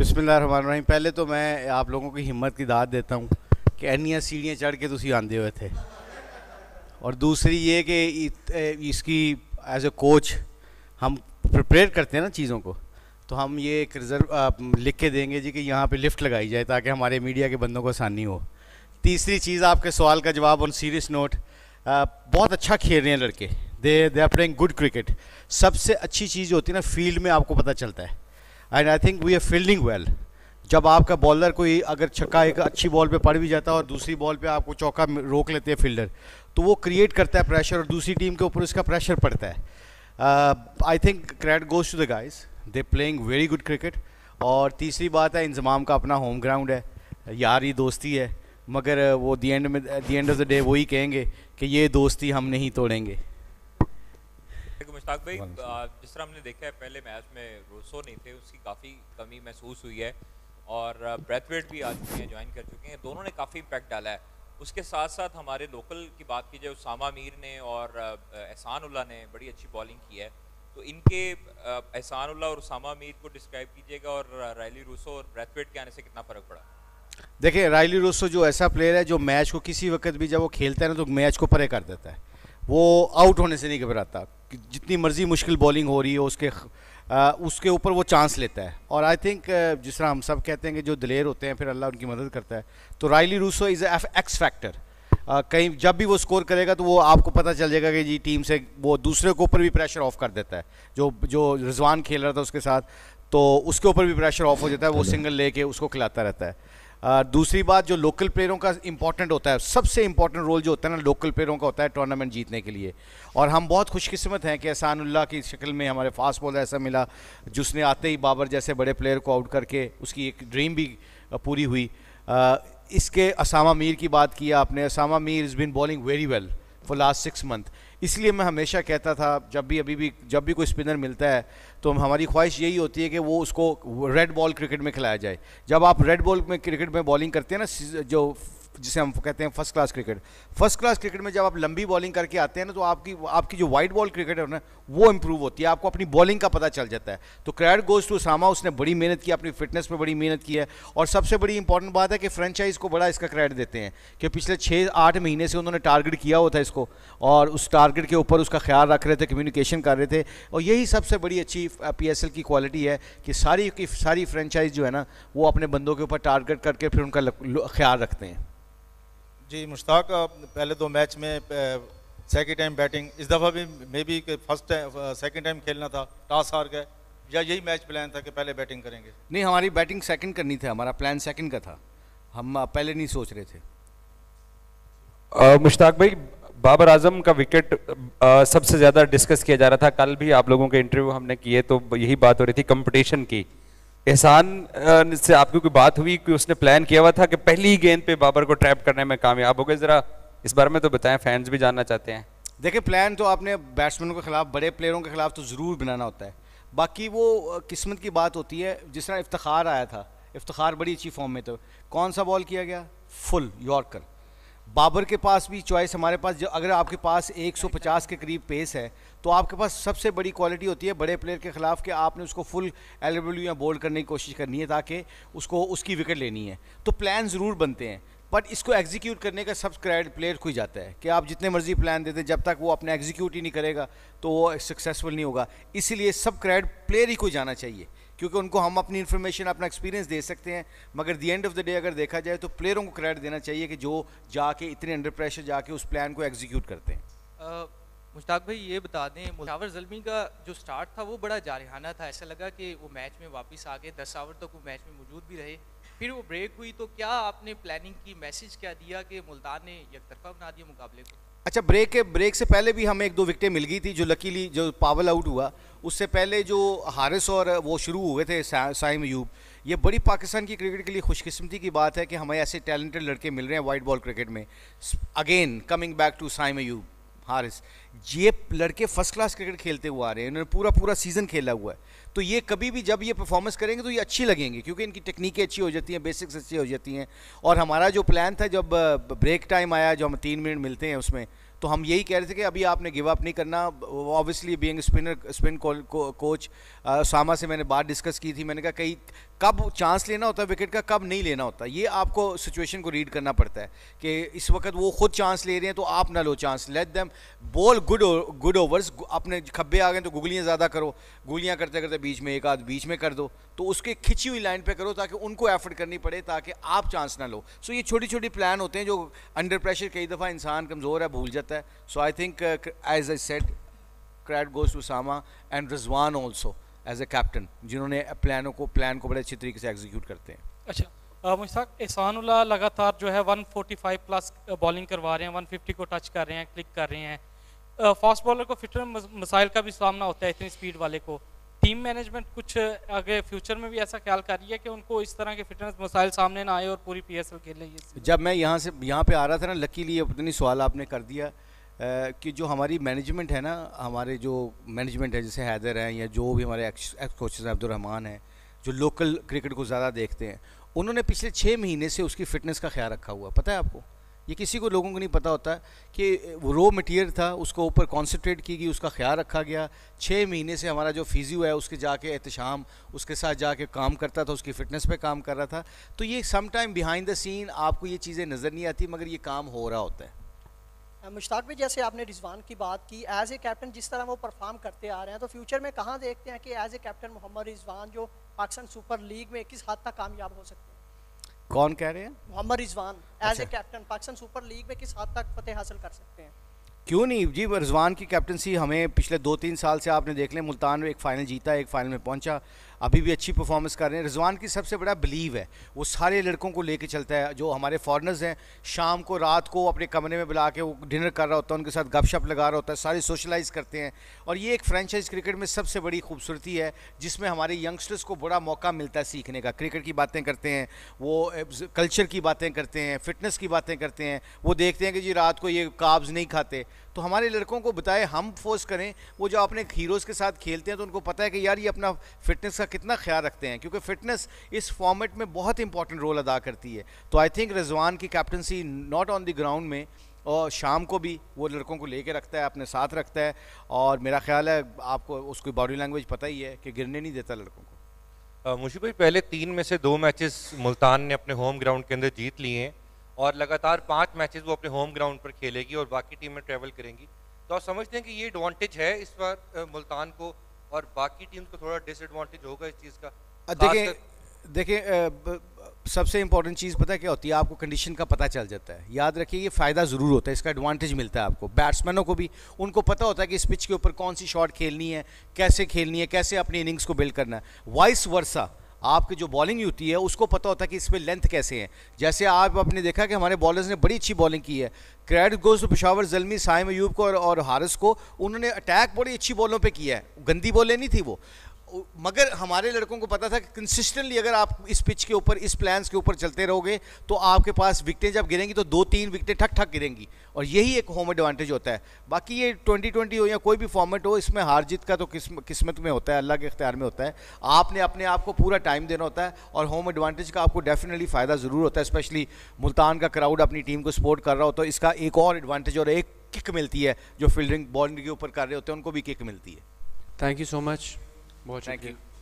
रही पहले तो मैं आप लोगों की हिम्मत की दाद देता हूँ कि ਇੰਨੀਆਂ सीढ़ियाँ चढ़ के तुम आते हुए थे और दूसरी ये कि इसकी एज ए कोच हम प्रिपेयर करते हैं ना चीज़ों को तो हम ये एक रिज़र्व लिख के देंगे जी कि यहाँ पे लिफ्ट लगाई जाए ताकि हमारे मीडिया के बंदों को आसानी हो तीसरी चीज़ आपके सवाल का जवाब ऑन सीरियस नोट बहुत अच्छा खेल रहे हैं लड़के they they are playing good cricket सबसे अच्छी चीज़ होती है ना फील्ड में आपको पता चलता है and I think we are fielding well जब आपका बॉलर कोई अगर छक्का एक अच्छी बॉल पे पड़ भी जाता है और दूसरी बॉल पे आपको चौका रोक लेते हैं फील्डर तो वो क्रिएट करता है प्रेशर और दूसरी टीम के ऊपर उसका प्रेशर पड़ता है I think cred goes to the guys they playing very good cricket और तीसरी बात है इंजमाम का अपना होम ग्राउंड है यारी दोस्ती है मगर वो दी एंड में the end of the day वही कहेंगे कि ये दोस्ती हम नहीं तोड़ेंगे मुश्ताक भाई हाँ जिस तरह हमने देखा है पहले मैच में रोसो नहीं थे उसकी काफ़ी कमी महसूस हुई है और ब्रेथवेट भी आ चुके हैं ज्वाइन कर चुके हैं दोनों ने काफ़ी इम्पैक्ट डाला है उसके साथ साथ हमारे लोकल की बात की जाए उसामा मीर ने और एहसान उल्ला ने बड़ी अच्छी बॉलिंग की है तो इनके एहसान उल्ला और उसामा मीर को डिस्क्राइब कीजिएगा और रैली रूसो और ब्रेथवेट के आने से कितना फ़र्क पड़ा देखिए रैली रूसो जो ऐसा प्लेयर है जो मैच को किसी वक्त भी जब वो खेलता है ना तो मैच को परे कर देता है वो आउट होने से नहीं घबराता जितनी मर्जी मुश्किल बॉलिंग हो रही हो उसके आ, उसके ऊपर वो चांस लेता है और आई थिंक जिस तरह हम सब कहते हैं कि जो दिलेर होते हैं फिर अल्लाह उनकी मदद करता है तो Rilee Rossouw is F X factor कहीं जब भी वो स्कोर करेगा तो वो आपको पता चल जाएगा कि जी टीम से वो दूसरे के ऊपर भी प्रेशर ऑफ कर देता है जो जो रिजवान खेल रहा था उसके साथ तो उसके ऊपर भी प्रेशर ऑफ हो जाता है वो सिंगल लेके उसको खिलाता रहता है दूसरी बात जो लोकल प्लेयरों का इंपॉर्टेंट होता है सबसे इंपॉर्टेंट रोल जो होता है ना लोकल प्लेयरों का होता है टूर्नामेंट जीतने के लिए और हम बहुत खुशकिस्मत हैं कि एहसानुल्ला की शक्ल में हमारे फास्ट बॉलर ऐसा मिला जिसने आते ही बाबर जैसे बड़े प्लेयर को आउट करके उसकी एक ड्रीम भी पूरी हुई इसके असामा मीर की बात की आपने Usama Mir is been bowling very well well. For last six month इसलिए मैं हमेशा कहता था जब भी अभी भी जब भी कोई स्पिनर मिलता है तो हमारी ख्वाहिश यही होती है कि वो उसको रेड बॉल क्रिकेट में खिलाया जाए जब आप रेड बॉल में क्रिकेट में बॉलिंग करते हैं ना जो जिसे हम कहते हैं first class cricket first class cricket में जब आप लंबी बॉलिंग करके आते हैं ना तो आपकी आपकी जो वाइट बॉल क्रिकेट है ना वो इंप्रूव होती है आपको अपनी बॉलिंग का पता चल जाता है तो क्रैड गोज टू सामा उसने बड़ी मेहनत की अपनी फिटनेस पर बड़ी मेहनत की है और सबसे बड़ी इंपॉर्टेंट बात है कि फ्रेंचाइज को बड़ा इसका क्रेडिट देते हैं कि पिछले छः आठ महीने से उन्होंने टारगेट किया हुआ था इसको और उस टारगेट के ऊपर उसका ख्याल रख रहे थे कम्युनिकेशन कर रहे थे और यही सबसे बड़ी अच्छी पी की क्वालिटी है कि सारी की सारी फ्रेंचाइज जो है ना वो अपने बंदों के ऊपर टारगेट करके फिर उनका ख्याल रखते हैं जी मुश्ताक पहले दो मैच में सेकेंड टाइम बैटिंग इस दफ़ा भी maybe first time second time खेलना था टॉस हार गए या यही मैच प्लान था कि पहले बैटिंग करेंगे नहीं हमारी बैटिंग सेकंड करनी थी हमारा प्लान सेकंड का था हम पहले नहीं सोच रहे थे मुश्ताक भाई बाबर आजम का विकेट आ, सबसे ज़्यादा डिस्कस किया जा रहा था कल भी आप लोगों के इंटरव्यू हमने किए तो यही बात हो रही थी कंपटीशन की एहसान से आपकी कोई बात हुई कि उसने प्लान किया हुआ था कि पहली ही गेंद पे बाबर को ट्रैप करने में कामयाब हो गए ज़रा इस बारे में तो बताएं फैंस भी जानना चाहते हैं देखिए प्लान तो आपने बैट्समैनों के खिलाफ बड़े प्लेयरों के खिलाफ तो ज़रूर बनाना होता है बाकी वो किस्मत की बात होती है जिस तरह इफ्तार आया था इफ्तार बड़ी अच्छी फॉर्म में तो कौन सा बॉल किया गया फुल यॉर्कर बाबर के पास भी चॉइस हमारे पास जो अगर आपके पास 150 के करीब पेस है तो आपके पास सबसे बड़ी क्वालिटी होती है बड़े प्लेयर के खिलाफ कि आपने उसको फुल एलिबल्यू या बोल्ड करने की कोशिश करनी है ताकि उसको उसकी विकेट लेनी है तो प्लान ज़रूर बनते हैं बट इसको एग्जीक्यूट करने का सब क्रेडिट प्लेयर को ही जाता है कि आप जितने मर्जी प्लान देते जब तक वो अपने एग्जीक्यूट ही नहीं करेगा तो वो सक्सेसफुल नहीं होगा इसीलिए सब क्रेडिट प्लेयर ही को जाना चाहिए क्योंकि उनको हम अपनी इन्फॉर्मेशन अपना एक्सपीरियंस दे सकते हैं मगर the end of the day अगर देखा जाए तो प्लेयरों को क्रेडिट देना चाहिए कि जो जाके इतने अंडर प्रेशर जाके उस प्लान को एग्जीक्यूट करते हैं मुश्ताक भाई ये बता दें मुशावर जलमी का जो स्टार्ट था वो बड़ा जारहाना था ऐसा लगा कि वो मैच में वापस आ गए दस आवर तक तो वो मैच में मौजूद भी रहे फिर वो ब्रेक हुई तो क्या आपने प्लानिंग की मैसेज क्या दिया कि मुल्तान ने तरफा बना दिया मुकाबले को अच्छा ब्रेक के ब्रेक से पहले भी हमें एक दो विकटें मिल गई थी जो लकीली जो पावल आउट हुआ उससे पहले जो हारिस और वो शुरू हुए थे सा, साइम यूब ये बड़ी पाकिस्तान की क्रिकेट के लिए खुशकिस्मती की बात है कि हमें ऐसे टैलेंटेड लड़के मिल रहे हैं वाइट बॉल क्रिकेट में again coming back to Saim Ayub Haris ये लड़के फर्स्ट क्लास क्रिकेट खेलते हुए आ रहे हैं इन्होंने पूरा पूरा सीज़न खेला हुआ है तो ये कभी भी जब ये परफॉर्मेंस करेंगे तो ये अच्छी लगेंगे क्योंकि इनकी टेक्निकें अच्छी हो जाती हैं बेसिक्स अच्छी हो जाती हैं और हमारा जो प्लान था जब ब्रेक टाइम आया जो हम तीन मिनट मिलते हैं उसमें तो हम यही कह रहे थे कि अभी आपने गिव अप नहीं करना obviously being spinner spin coach Usama से मैंने बात डिस्कस की थी मैंने कहा कहीं कब चांस लेना होता है विकेट का कब नहीं लेना होता ये आपको सिचुएशन को रीड करना पड़ता है कि इस वक्त वो खुद चांस ले रहे हैं तो आप ना लो chance let them bowl good good overs अपने खब्बे आ गए तो गुगलियाँ ज़्यादा करो गुगलियाँ करते करते बीच में एक आध बीच में कर दो तो उसके खिंची हुई लाइन पर करो ताकि उनको एफर्ट करनी पड़े ताकि आप चांस ना लो सो ये छोटी छोटी प्लान होते हैं जो अंडर प्रेशर कई दफ़ा इंसान कमज़ोर है भूल जाता है है so I think as I set cred goes to Usama and Rizwan also as a captain जिन्होंने प्लानों को प्लान को बड़े अच्छे तरीके से एग्जीक्यूट करते हैं अच्छा मुश्ताक एहसानुल्ला लगातार जो है 145 प्लस बॉलिंग करवा रहे हैं 150 को टच कर रहे हैं क्लिक कर रहे हैं फास्ट बॉलर को फिटर मसाइल का भी सामना होता है इतनी स्पीड वाले को टीम मैनेजमेंट कुछ आगे फ्यूचर में भी ऐसा ख्याल कर रही है कि उनको इस तरह के फिटनेस मसाइल सामने ना आए और पूरी पी एस एल खेले जब मैं यहाँ से यहाँ पे आ रहा था ना लकी लिए इतनी सवाल आपने कर दिया कि जो हमारी मैनेजमेंट है ना हमारे जो मैनेजमेंट है जैसे हैदर हैं या जो भी हमारे एक्स कोचेज हैं अब्दुलरहमान हैं जो लोकल क्रिकेट को ज़्यादा देखते हैं उन्होंने पिछले छः महीने से उसकी फ़िटनेस का ख्याल रखा हुआ पता है आपको ये किसी को लोगों को नहीं पता होता कि रो मटेरियल था उसको ऊपर कॉन्सेंट्रेट की गई उसका ख्याल रखा गया छः महीने से हमारा जो फिजियो है उसके जाके एहतम उसके साथ जाके काम करता था उसकी फ़िटनेस पे काम कर रहा था तो ये some time behind the scene आपको ये चीज़ें नज़र नहीं आती मगर ये काम हो रहा होता है मुश्ताक में जैसे आपने रिजवान की बात की एज ए कैप्टन जिस तरह वो परफॉर्म करते आ रहे हैं तो फ्यूचर में कहाँ देखते हैं कि as a captain Mohammad Rizwan जो पाकिस्तान सुपर लीग में किस हद तक कामयाब हो सकते हैं कौन कह रहे हैं Mohammad Rizwan as a captain Pakistan super league में किस हद तक फतेह हासिल कर सकते हैं क्यों नहीं जी रिजवान की कैप्टनसी हमें पिछले दो तीन साल से आपने देख लें मुल्तान में एक फ़ाइनल जीता एक फ़ाइनल में पहुंचा अभी भी अच्छी परफॉर्मेंस कर रहे हैं रिजवान की सबसे बड़ा बिलीव है वो सारे लड़कों को लेके चलता है जो हमारे फॉरनर्स हैं शाम को रात को अपने कमरे में बुला के वो डिनर कर रहा होता है उनके साथ गपशप लगा रहा होता है सारे सोशलाइज करते हैं और ये एक फ्रेंचाइज क्रिकेट में सबसे बड़ी खूबसूरती है जिसमें हमारे यंगस्टर्स को बड़ा मौका मिलता है सीखने का क्रिकेट की बातें करते हैं वो कल्चर की बातें करते हैं फिटनेस की बातें करते हैं वो देखते हैं कि जी रात को ये काब्ज़ नहीं खाते तो हमारे लड़कों को बताए हम फोर्स करें वो जो अपने हीरोज़ के साथ खेलते हैं तो उनको पता है कि यार ये अपना फिटनेस का कितना ख्याल रखते हैं क्योंकि फिटनेस इस फॉर्मेट में बहुत इंपॉर्टेंट रोल अदा करती है तो आई थिंक रिजवान की captaincy not on the ground में और शाम को भी वो लड़कों को लेके रखता है अपने साथ रखता है और मेरा ख्याल है आपको उसकी बॉडी लैंग्वेज पता ही है कि गिरने नहीं देता लड़कों को मुझे भाई पहले तीन में से दो मैचेस मुल्तान ने अपने होम ग्राउंड के अंदर जीत लिए हैं और लगातार पांच मैचेस वो अपने होम ग्राउंड पर खेलेगी और बाकी टीमें ट्रेवल करेंगी तो आप समझते हैं कि ये एडवांटेज है इस बार मुल्तान को और बाकी टीम को थोड़ा डिसएडवांटेज होगा इस चीज़ का देखें देखें सबसे इंपॉर्टेंट चीज़ पता क्या होती है आपको कंडीशन का पता चल जाता है याद रखिए ये फ़ायदा ज़रूर होता है इसका एडवांटेज मिलता है आपको बैट्समैनों को भी उनको पता होता है कि इस पिच के ऊपर कौन सी शॉट खेलनी है कैसे खेलनी है कैसे अपनी इनिंग्स को बिल्ड करना है वाइस वर्सा आपकी जो बॉलिंग होती है उसको पता होता है कि इसमें लेंथ कैसे हैं जैसे आप आपने देखा कि हमारे बॉलर्स ने बड़ी अच्छी बॉलिंग की है credit goes to Peshawar Zalmi Saim Ayub को और, और हारिस को उन्होंने अटैक बड़ी अच्छी बॉलों पर किया है गंदी बॉलें नहीं थी वो मगर हमारे लड़कों को पता था कि कंसिस्टेंटली अगर आप इस पिच के ऊपर इस प्लान्स के ऊपर चलते रहोगे तो आपके पास विकटें जब गिरेंगी तो दो तीन विकटें ठक ठक गिरेंगी और यही एक होम एडवांटेज होता है बाकी ये ट्वेंटी ट्वेंटी हो या कोई भी फॉर्मेट हो इसमें हार जीत का तो किस्म किस्मत में होता है अल्लाह के इख्तियार में होता है आपने अपने आप को पूरा टाइम देना होता है और होम एडवांटेज का आपको डेफिनेटली फ़ायदा ज़रूर होता है स्पेशली मुल्तान का क्राउड अपनी टीम को सपोर्ट कर रहा हो तो इसका एक और एडवांटेज और एक किक मिलती है जो फील्डिंग बॉलिंग के ऊपर कर रहे होते हैं उनको भी किक मिलती है thank you so much Watch Thank you.